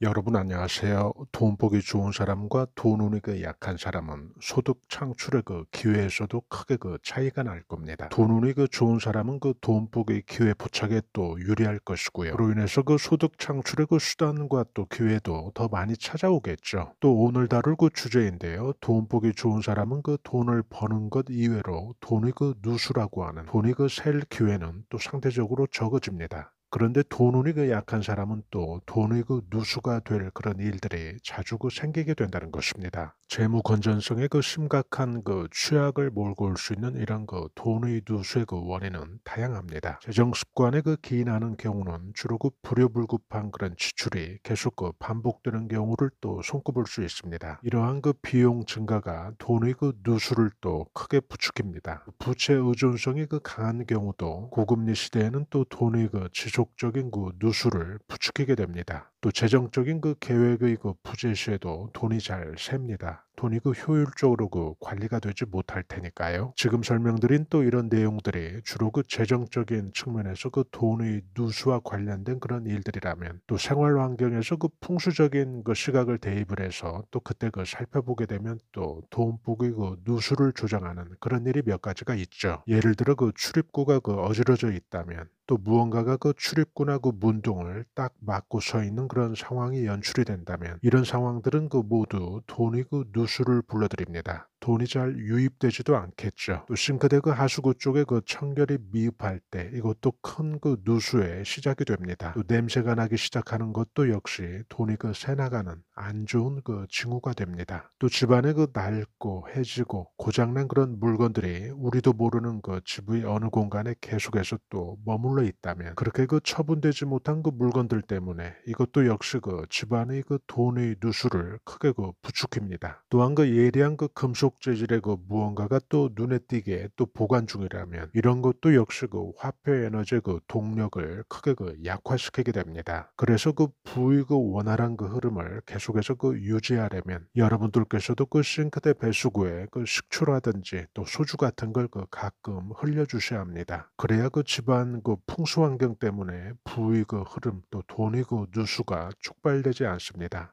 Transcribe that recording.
여러분 안녕하세요. 돈 보기 좋은 사람과 돈 운이가 그 약한 사람은 소득 창출의 그 기회에서도 크게 그 차이가 날 겁니다. 돈 운이 그 좋은 사람은 그 돈 보기 기회 포착에 또 유리할 것이고요. 그로 인해서 그 소득 창출의 그 수단과 또 기회도 더 많이 찾아오겠죠. 또 오늘 다룰 그 주제인데요. 돈 보기 좋은 사람은 그 돈을 버는 것 이외로 돈의 그 누수라고 하는 돈이 그 셀 기회는 또 상대적으로 적어집니다. 그런데 돈운이 그 약한 사람은 또 돈의 그 누수가 될 그런 일들이 자주 그 생기게 된다는 것입니다. 재무 건전성의 그 심각한 그 취약을 몰고 올 수 있는 이런 그 돈의 누수의 그 원인은 다양합니다. 재정 습관에 그 기인하는 경우는 주로 그 불효불급한 그런 지출이 계속 그 반복되는 경우를 또 손꼽을 수 있습니다. 이러한 그 비용 증가가 돈의 그 누수를 또 크게 부추깁니다. 부채 의존성이 그 강한 경우도 고금리 시대에는 또 돈의 그지출 지속적인 그 누수를 부추기게 됩니다. 또 재정적인 그 계획의 그 부재시에도 돈이 잘 셉니다. 돈이 그 효율적으로 그 관리가 되지 못할 테니까요. 지금 설명드린 또 이런 내용들이 주로 그 재정적인 측면에서 그 돈의 누수와 관련된 그런 일들이라면 또 생활 환경에서 그 풍수적인 그 시각을 대입을 해서 또 그때 그 살펴보게 되면 또 돈복의 그 누수를 조장하는 그런 일이 몇 가지가 있죠. 예를 들어 그 출입구가 그 어지러져 있다면 또 무언가가 그 출입구나 그 문동을 딱 막고 서 있는 그런 상황이 연출이 된다면 이런 상황들은 그 모두 돈이 그 누수를 불러들입니다. 돈이 잘 유입되지도 않겠죠. 또 싱크대그 하수구 쪽에 그 청결이 미흡할 때 이것도 큰 그 누수의 시작이 됩니다. 또 냄새가 나기 시작하는 것도 역시 돈이 그 새나가는 안 좋은 그 징후가 됩니다. 또 집안에 그 낡고 해지고 고장난 그런 물건들이 우리도 모르는 그 집의 어느 공간에 계속해서 또 머물러 있다면 그렇게 그 처분되지 못한 그 물건들 때문에 이것도 역시 그 집안의 그 돈의 누수를 크게 그부축깁니다 또한 그 예리한 그 금속 목 재질의 그 무언가가 또 눈에 띄게 또 보관 중이라면 이런 것도 역시 그 화폐 에너지그 동력을 크게 그 약화시키게 됩니다. 그래서 그 부의 그 원활한 그 흐름을 계속해서 그 유지하려면 여러분들께서도 그 싱크대 배수구에 그 식초라든지 또 소주 같은 걸 그 가끔 흘려주셔야 합니다. 그래야 그 집안 그 풍수 환경 때문에 부의 그 흐름 또 돈이 그 누수가 촉발되지 않습니다.